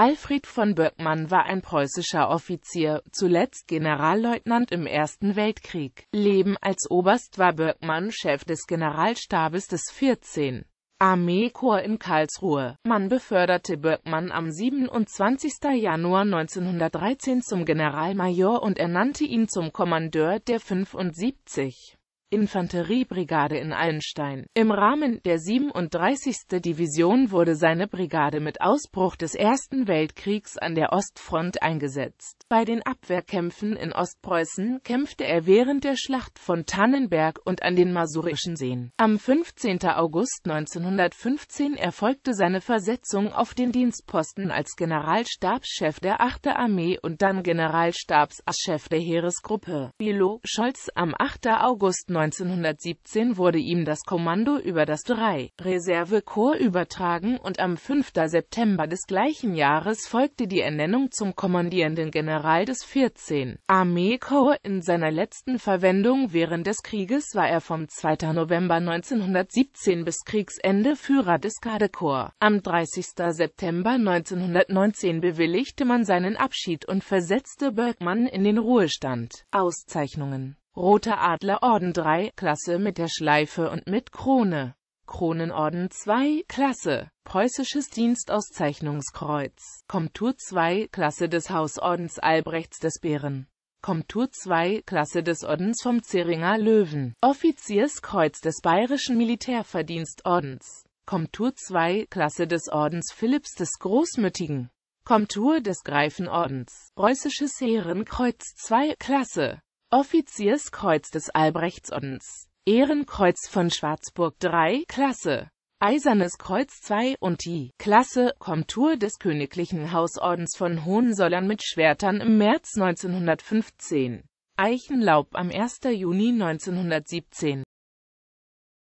Alfred von Böckmann war ein preußischer Offizier, zuletzt Generalleutnant im Ersten Weltkrieg. Leben als Oberst war Böckmann Chef des Generalstabes des 14. Armeekorps in Karlsruhe. Man beförderte Böckmann am 27. Januar 1913 zum Generalmajor und ernannte ihn zum Kommandeur der 75. Infanteriebrigade in Allenstein. Im Rahmen der 37. Division wurde seine Brigade mit Ausbruch des Ersten Weltkriegs an der Ostfront eingesetzt. Bei den Abwehrkämpfen in Ostpreußen kämpfte er während der Schlacht von Tannenberg und an den Masurischen Seen. Am 15. August 1915 erfolgte seine Versetzung auf den Dienstposten als Generalstabschef der 8. Armee und dann Generalstabschef der Heeresgruppe. Bilo Scholz am 8. August 1917 wurde ihm das Kommando über das 3. Reservekorps übertragen und am 5. September des gleichen Jahres folgte die Ernennung zum kommandierenden General des 14. Armeekorps. In seiner letzten Verwendung während des Krieges war er vom 2. November 1917 bis Kriegsende Führer des Gardekorps. Am 30. September 1919 bewilligte man seinen Abschied und versetzte Bergmann in den Ruhestand. Auszeichnungen Roter Adler Orden 3 Klasse mit der Schleife und mit Krone. Kronenorden 2 Klasse Preußisches Dienstauszeichnungskreuz Komtur 2 Klasse des Hausordens Albrechts des Bären Komtur 2 Klasse des Ordens vom Zeringer Löwen Offizierskreuz des Bayerischen Militärverdienstordens Komtur 2 Klasse des Ordens Philipps des Großmütigen Komtur des Greifenordens Preußisches Ehrenkreuz 2 Klasse Offizierskreuz des Albrechtsordens, Ehrenkreuz von Schwarzburg III, Klasse, Eisernes Kreuz II und die Klasse Komtur des Königlichen Hausordens von Hohensollern mit Schwertern im März 1915, Eichenlaub am 1. Juni 1917